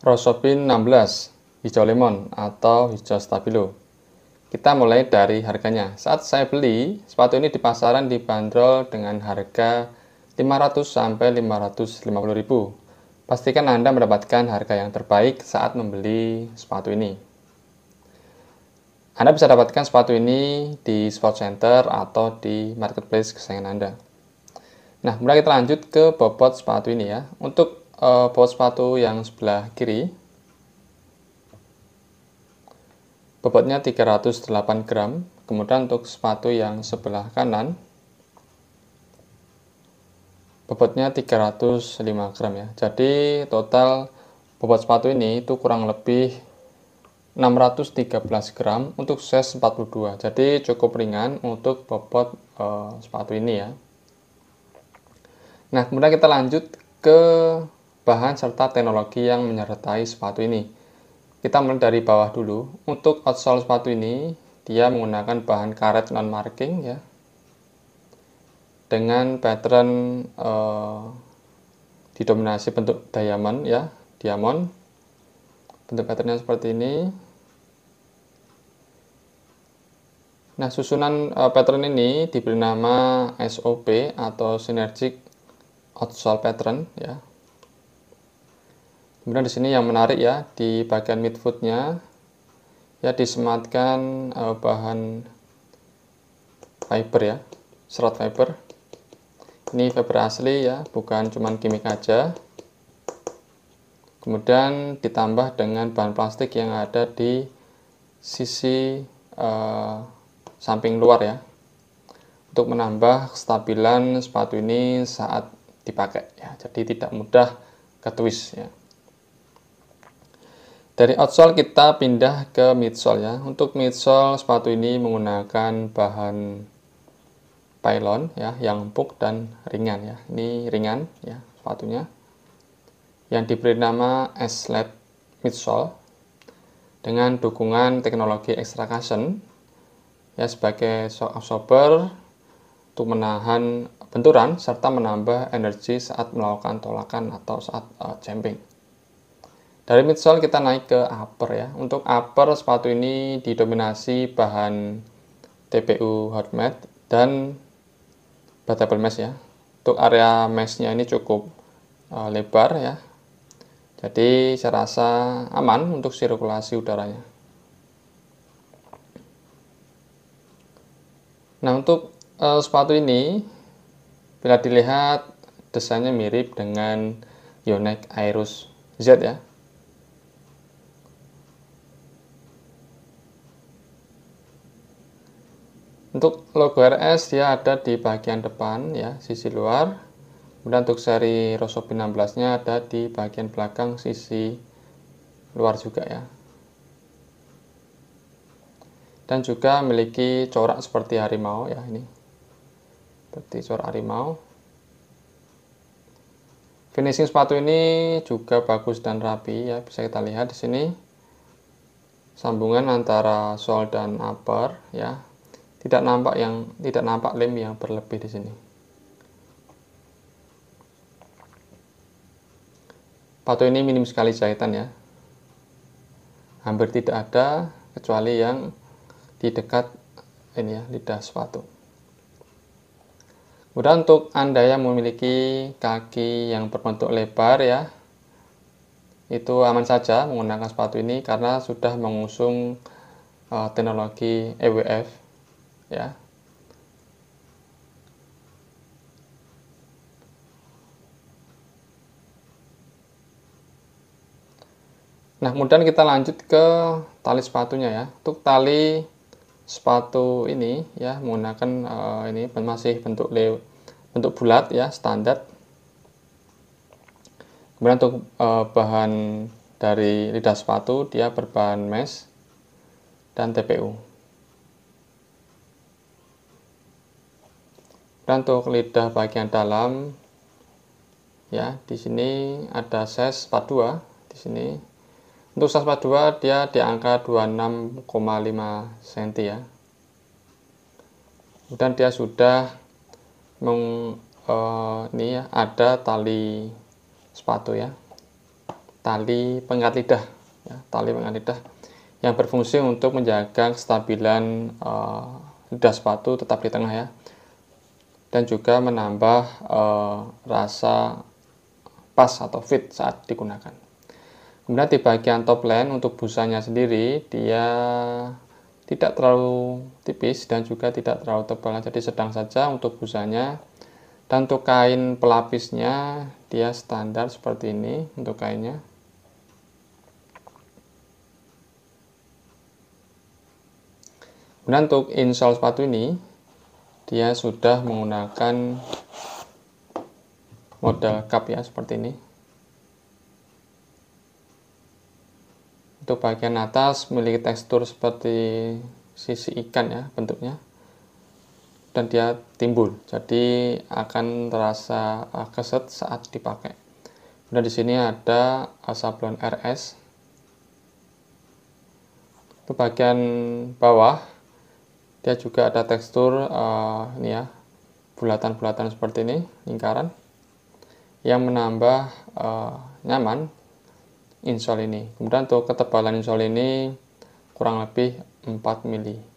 Rosopin 16, hijau lemon atau hijau stabilo. Kita mulai dari harganya. Saat saya beli, sepatu ini di pasaran dibanderol dengan harga 500 sampai 550 ribu. Pastikan Anda mendapatkan harga yang terbaik saat membeli sepatu ini. Anda bisa dapatkan sepatu ini di sport center atau di marketplace kesayangan Anda. Nah, mulai kita lanjut ke bobot sepatu ini ya. Untuk uh, eh, baut sepatu yang sebelah kiri bobotnya 308 gram kemudian untuk sepatu yang sebelah kanan bobotnya 305 gram ya jadi total bobot sepatu ini itu kurang lebih 613 gram untuk size 42 jadi cukup ringan untuk bobot uh, sepatu ini ya nah kemudian kita lanjut ke bahan serta teknologi yang menyertai sepatu ini. Kita mulai dari bawah dulu. Untuk outsole sepatu ini, dia menggunakan bahan karet non-marking ya. Dengan pattern eh, didominasi bentuk diamond ya, diamond. Bentuk patternnya seperti ini. Nah, susunan uh, pattern ini diberi nama SOP atau Synergic Outsole Pattern ya kemudian di sini yang menarik ya di bagian midfootnya ya disematkan uh, bahan fiber ya serat fiber ini fiber asli ya bukan cuma kimik aja kemudian ditambah dengan bahan plastik yang ada di sisi uh, samping luar ya untuk menambah kestabilan sepatu ini saat dipakai ya jadi tidak mudah ke ya dari outsole kita pindah ke midsole ya. Untuk midsole sepatu ini menggunakan bahan pylon ya, yang empuk dan ringan ya. Ini ringan ya sepatunya. Yang diberi nama s midsole dengan dukungan teknologi extra cushion ya sebagai shock absorber untuk menahan benturan serta menambah energi saat melakukan tolakan atau saat uh, jumping. Dari midsole kita naik ke upper ya. Untuk upper sepatu ini didominasi bahan TPU hot mat dan batabel mesh ya. Untuk area meshnya ini cukup uh, lebar ya. Jadi saya rasa aman untuk sirkulasi udaranya. Nah untuk uh, sepatu ini bila dilihat desainnya mirip dengan Yonex Airus Z ya Untuk logo RS dia ada di bagian depan ya, sisi luar. Kemudian untuk seri Rosopi 16-nya ada di bagian belakang sisi luar juga ya. Dan juga memiliki corak seperti harimau ya ini. Seperti corak harimau. Finishing sepatu ini juga bagus dan rapi ya, bisa kita lihat di sini sambungan antara sol dan upper ya tidak nampak yang tidak nampak lem yang berlebih di sini. Patu ini minim sekali jahitan ya. Hampir tidak ada kecuali yang di dekat ini ya, lidah sepatu. Kemudian untuk Anda yang memiliki kaki yang berbentuk lebar ya, itu aman saja menggunakan sepatu ini karena sudah mengusung uh, teknologi EWF ya Nah, kemudian kita lanjut ke tali sepatunya ya. Untuk tali sepatu ini ya menggunakan uh, ini masih bentuk le bentuk bulat ya, standar. Kemudian untuk uh, bahan dari lidah sepatu dia berbahan mesh dan TPU. dan untuk lidah bagian dalam ya di sini ada ses 42 di sini untuk ses 42 dia di angka 26,5 cm ya kemudian dia sudah meng, eh, ini ya ada tali sepatu ya tali pengikat lidah ya, tali pengikat lidah yang berfungsi untuk menjaga kestabilan eh, lidah sepatu tetap di tengah ya dan juga menambah e, rasa pas atau fit saat digunakan. Kemudian di bagian top line untuk busanya sendiri dia tidak terlalu tipis dan juga tidak terlalu tebal nah, jadi sedang saja untuk busanya dan untuk kain pelapisnya dia standar seperti ini untuk kainnya kemudian untuk insole sepatu ini dia sudah menggunakan modal cup ya seperti ini untuk bagian atas memiliki tekstur seperti sisi ikan ya bentuknya dan dia timbul jadi akan terasa keset saat dipakai kemudian di sini ada sablon RS ke bagian bawah dia juga ada tekstur uh, ini ya bulatan-bulatan seperti ini lingkaran yang menambah uh, nyaman insol ini kemudian untuk ketebalan insol ini kurang lebih 4 mili